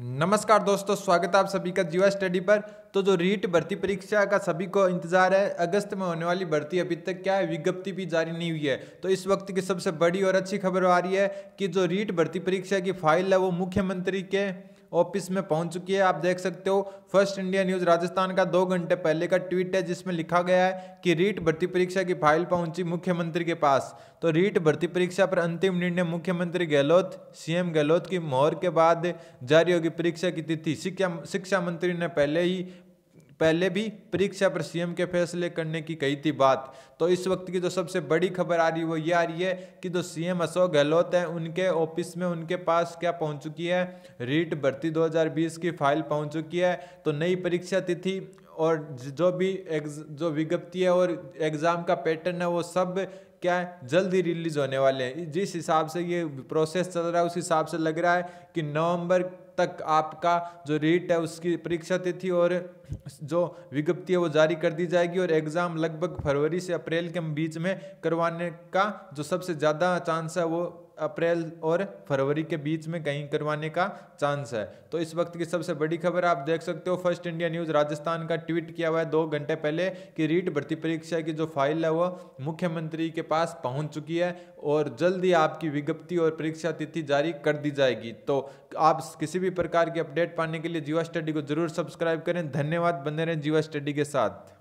नमस्कार दोस्तों स्वागत है आप सभी का जीवा स्टडी पर तो जो रीट भर्ती परीक्षा का सभी को इंतजार है अगस्त में होने वाली भर्ती अभी तक क्या है विज्ञप्ति भी जारी नहीं हुई है तो इस वक्त की सबसे बड़ी और अच्छी खबर आ रही है कि जो रीट भर्ती परीक्षा की फाइल है वो मुख्यमंत्री के ऑफिस में पहुंच चुकी है आप देख सकते हो फर्स्ट इंडिया न्यूज राजस्थान का दो घंटे पहले का ट्वीट है जिसमें लिखा गया है कि रीट भर्ती परीक्षा की फाइल पहुंची मुख्यमंत्री के पास तो रीट भर्ती परीक्षा पर अंतिम निर्णय मुख्यमंत्री गहलोत सीएम गहलोत की मोहर के बाद जारी होगी परीक्षा की तिथि शिक्षा शिक्षा मंत्री ने पहले ही पहले भी परीक्षा पर सीएम के फैसले करने की कही थी बात तो इस वक्त की जो तो सबसे बड़ी खबर आ रही है वो ये आ रही है कि जो सीएम अशोक गहलोत हैं उनके ऑफिस में उनके पास क्या पहुंच चुकी है रीट भर्ती 2020 की फाइल पहुंच चुकी है तो नई परीक्षा तिथि और जो भी जो विज्ञप्ति है और एग्ज़ाम का पैटर्न है वो सब क्या है जल्दी रिलीज़ होने वाले हैं जिस हिसाब से ये प्रोसेस चल रहा है उस हिसाब से लग रहा है कि नवंबर तक आपका जो रेट है उसकी परीक्षा तिथि और जो विज्ञप्ति है वो जारी कर दी जाएगी और एग्ज़ाम लगभग फरवरी से अप्रैल के बीच में करवाने का जो सबसे ज़्यादा चांस है वो अप्रैल और फरवरी के बीच में कहीं करवाने का चांस है तो इस वक्त की सबसे बड़ी खबर आप देख सकते हो फर्स्ट इंडिया न्यूज़ राजस्थान का ट्वीट किया हुआ है दो घंटे पहले कि रीट भर्ती परीक्षा की जो फाइल है वो मुख्यमंत्री के पास पहुंच चुकी है और जल्द ही आपकी विज्ञप्ति और परीक्षा तिथि जारी कर दी जाएगी तो आप किसी भी प्रकार की अपडेट पाने के लिए जीवा स्टडी को जरूर सब्सक्राइब करें धन्यवाद बने रहें जीवा स्टडी के साथ